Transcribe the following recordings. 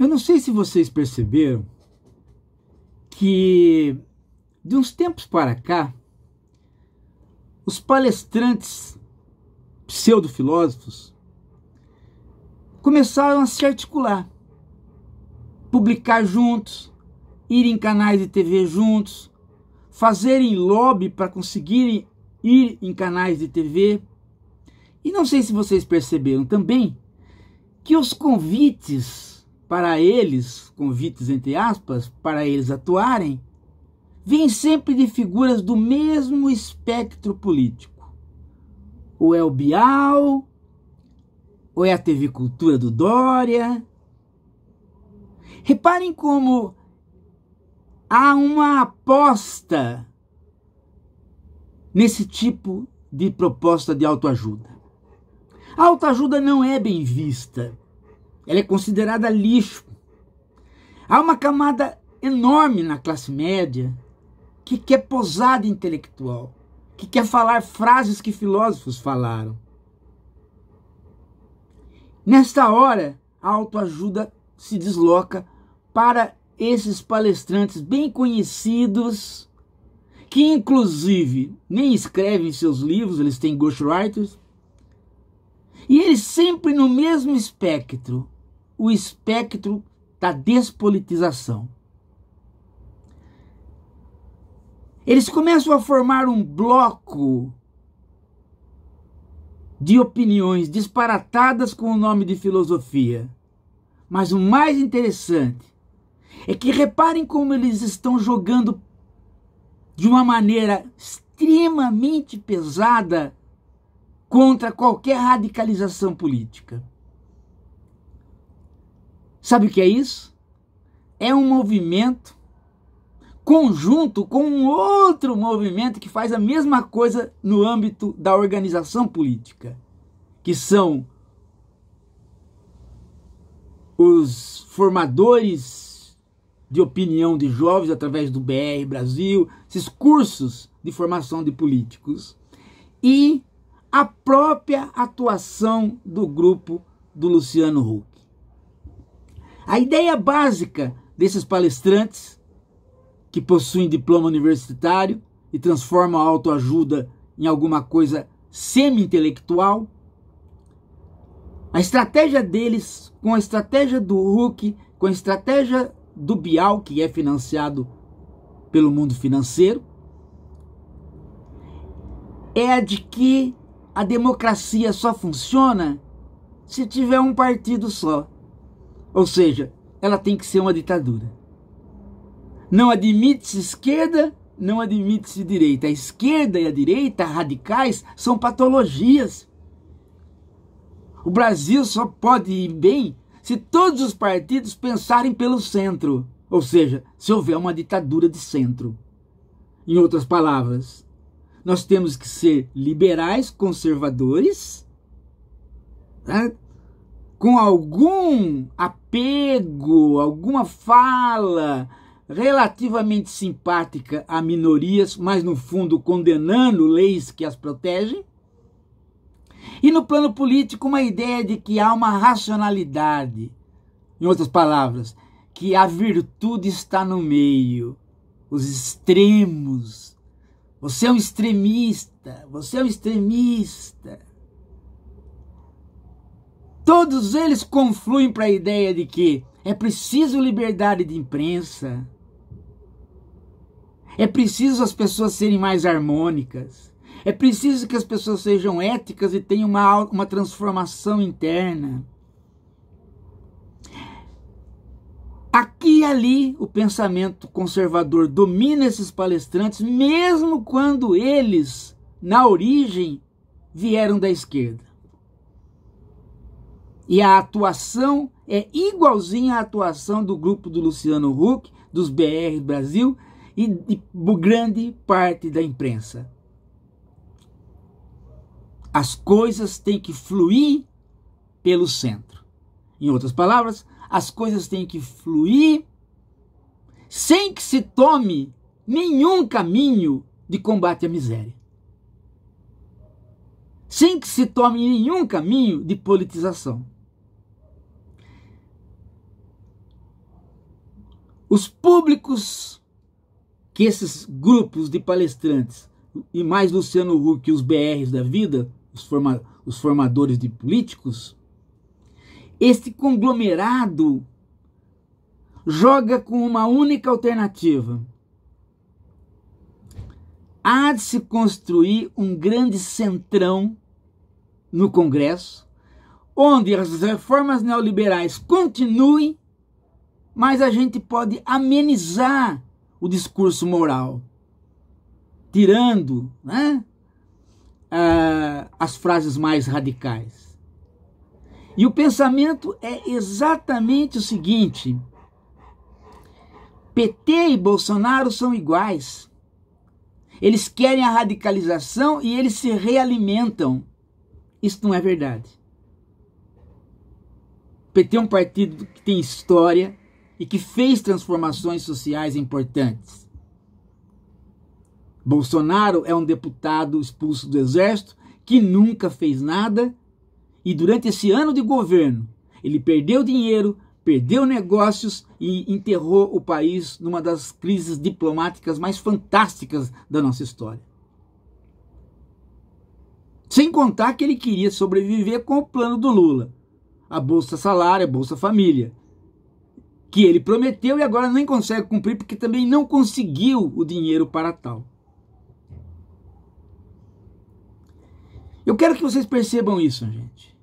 Eu não sei se vocês perceberam que de uns tempos para cá, os palestrantes pseudofilósofos começaram a se articular, publicar juntos, ir em canais de TV juntos, fazerem lobby para conseguirem ir em canais de TV. E não sei se vocês perceberam também que os convites para eles, convites entre aspas, para eles atuarem, vêm sempre de figuras do mesmo espectro político. Ou é o Bial, ou é a TV Cultura do Dória. Reparem como há uma aposta nesse tipo de proposta de autoajuda. A autoajuda não é bem vista ela é considerada lixo. Há uma camada enorme na classe média que quer posada intelectual, que quer falar frases que filósofos falaram. Nesta hora, a autoajuda se desloca para esses palestrantes bem conhecidos, que inclusive nem escrevem seus livros, eles têm ghostwriters, e ele sempre no mesmo espectro, o espectro da despolitização. Eles começam a formar um bloco de opiniões disparatadas com o nome de filosofia. Mas o mais interessante é que reparem como eles estão jogando de uma maneira extremamente pesada contra qualquer radicalização política. Sabe o que é isso? É um movimento conjunto com um outro movimento que faz a mesma coisa no âmbito da organização política, que são os formadores de opinião de jovens através do BR Brasil, esses cursos de formação de políticos e a própria atuação do grupo do Luciano Huck. A ideia básica desses palestrantes, que possuem diploma universitário e transformam a autoajuda em alguma coisa semi-intelectual, a estratégia deles, com a estratégia do Huck, com a estratégia do Bial, que é financiado pelo mundo financeiro, é a de que a democracia só funciona se tiver um partido só. Ou seja, ela tem que ser uma ditadura. Não admite-se esquerda, não admite-se direita. A esquerda e a direita radicais são patologias. O Brasil só pode ir bem se todos os partidos pensarem pelo centro, ou seja, se houver uma ditadura de centro. Em outras palavras, nós temos que ser liberais, conservadores, né? com algum apego, alguma fala relativamente simpática a minorias, mas no fundo condenando leis que as protegem. E no plano político, uma ideia de que há uma racionalidade. Em outras palavras, que a virtude está no meio, os extremos você é um extremista, você é um extremista. Todos eles confluem para a ideia de que é preciso liberdade de imprensa, é preciso as pessoas serem mais harmônicas, é preciso que as pessoas sejam éticas e tenham uma, uma transformação interna. Aqui e ali o pensamento conservador domina esses palestrantes, mesmo quando eles, na origem, vieram da esquerda. E a atuação é igualzinha à atuação do grupo do Luciano Huck, dos BR Brasil e de grande parte da imprensa. As coisas têm que fluir pelo centro. Em outras palavras, as coisas têm que fluir sem que se tome nenhum caminho de combate à miséria. Sem que se tome nenhum caminho de politização. Os públicos que esses grupos de palestrantes, e mais Luciano Huck e os BRs da vida, os, forma, os formadores de políticos, este conglomerado joga com uma única alternativa. Há de se construir um grande centrão no Congresso, onde as reformas neoliberais continuem, mas a gente pode amenizar o discurso moral, tirando né, uh, as frases mais radicais. E o pensamento é exatamente o seguinte: PT e Bolsonaro são iguais. Eles querem a radicalização e eles se realimentam. Isso não é verdade. O PT é um partido que tem história e que fez transformações sociais importantes. Bolsonaro é um deputado expulso do exército que nunca fez nada e durante esse ano de governo, ele perdeu dinheiro, perdeu negócios e enterrou o país numa das crises diplomáticas mais fantásticas da nossa história. Sem contar que ele queria sobreviver com o plano do Lula, a Bolsa Salário, a Bolsa Família, que ele prometeu e agora nem consegue cumprir porque também não conseguiu o dinheiro para tal. Eu quero que vocês percebam isso, gente.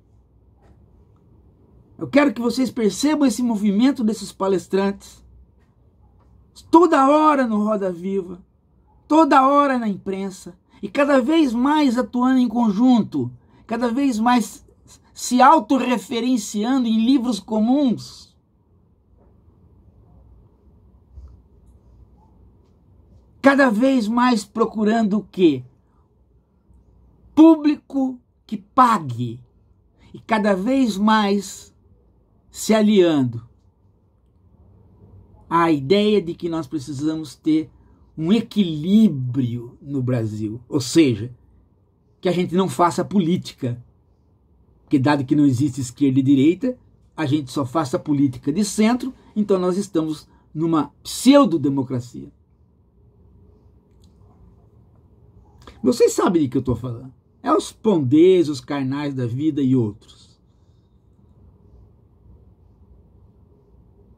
Eu quero que vocês percebam esse movimento desses palestrantes. Toda hora no Roda Viva, toda hora na imprensa, e cada vez mais atuando em conjunto, cada vez mais se autorreferenciando em livros comuns. Cada vez mais procurando o quê? público que pague e cada vez mais se aliando à ideia de que nós precisamos ter um equilíbrio no Brasil, ou seja, que a gente não faça política, porque dado que não existe esquerda e direita, a gente só faça política de centro, então nós estamos numa pseudo-democracia. Vocês sabem de que eu estou falando. É os pondês, os carnais da vida e outros.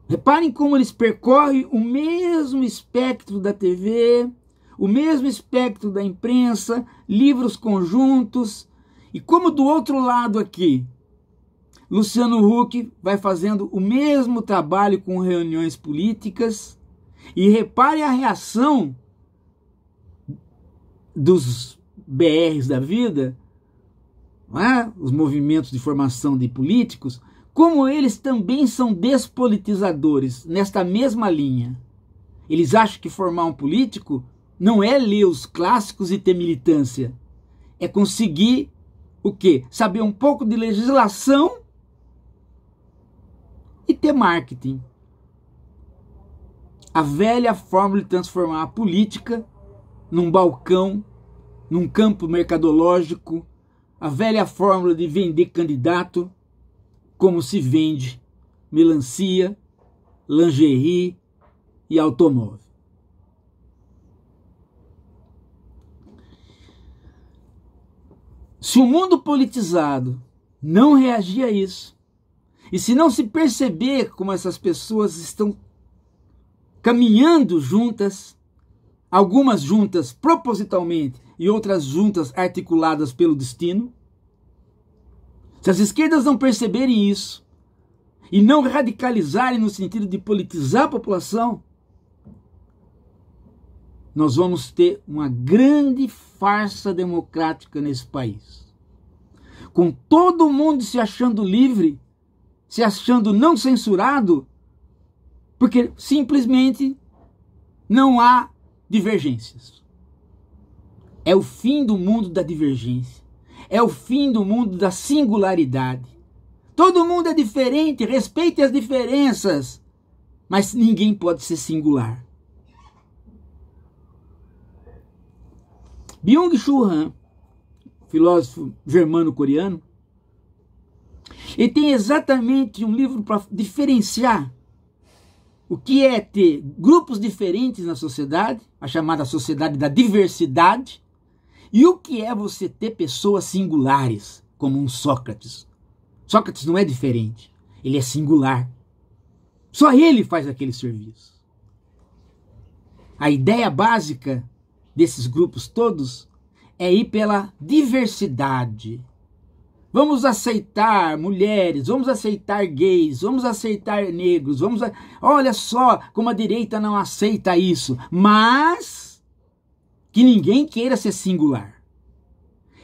Reparem como eles percorrem o mesmo espectro da TV, o mesmo espectro da imprensa, livros conjuntos, e como do outro lado aqui, Luciano Huck vai fazendo o mesmo trabalho com reuniões políticas. E repare a reação dos BRs da vida, é? os movimentos de formação de políticos, como eles também são despolitizadores nesta mesma linha. Eles acham que formar um político não é ler os clássicos e ter militância, é conseguir o quê? Saber um pouco de legislação e ter marketing. A velha fórmula de transformar a política num balcão num campo mercadológico, a velha fórmula de vender candidato como se vende melancia, lingerie e automóvel. Se o mundo politizado não reagir a isso, e se não se perceber como essas pessoas estão caminhando juntas, algumas juntas propositalmente, e outras juntas articuladas pelo destino? Se as esquerdas não perceberem isso e não radicalizarem no sentido de politizar a população, nós vamos ter uma grande farsa democrática nesse país. Com todo mundo se achando livre, se achando não censurado, porque simplesmente não há divergências. É o fim do mundo da divergência. É o fim do mundo da singularidade. Todo mundo é diferente, respeite as diferenças, mas ninguém pode ser singular. Byung-Chul Han, filósofo germano-coreano, ele tem exatamente um livro para diferenciar o que é ter grupos diferentes na sociedade, a chamada sociedade da diversidade, e o que é você ter pessoas singulares, como um Sócrates? Sócrates não é diferente, ele é singular. Só ele faz aquele serviço. A ideia básica desses grupos todos é ir pela diversidade. Vamos aceitar mulheres, vamos aceitar gays, vamos aceitar negros, vamos. A... Olha só como a direita não aceita isso, mas que ninguém queira ser singular.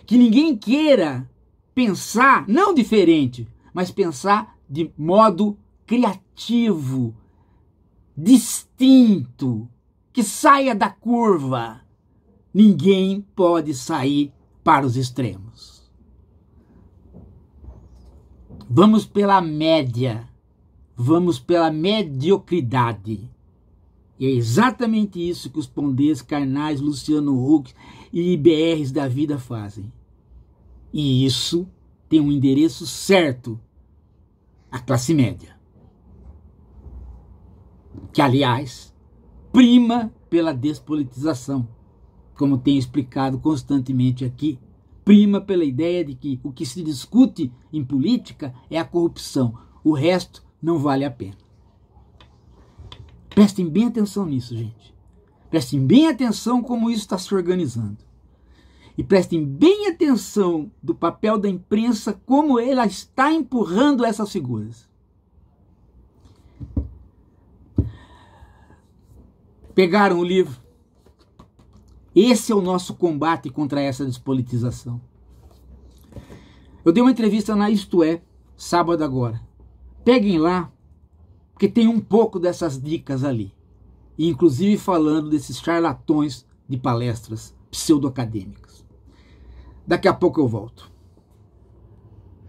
Que ninguém queira pensar, não diferente, mas pensar de modo criativo, distinto, que saia da curva. Ninguém pode sair para os extremos. Vamos pela média, vamos pela mediocridade. E é exatamente isso que os Pondês, Carnais, Luciano Huck e IBRs da vida fazem. E isso tem um endereço certo à classe média. Que, aliás, prima pela despolitização, como tenho explicado constantemente aqui. Prima pela ideia de que o que se discute em política é a corrupção, o resto não vale a pena. Prestem bem atenção nisso, gente. Prestem bem atenção como isso está se organizando. E prestem bem atenção do papel da imprensa, como ela está empurrando essas figuras. Pegaram o livro. Esse é o nosso combate contra essa despolitização. Eu dei uma entrevista na Isto É, sábado agora. Peguem lá porque tem um pouco dessas dicas ali. E inclusive falando desses charlatões de palestras pseudoacadêmicas. Daqui a pouco eu volto.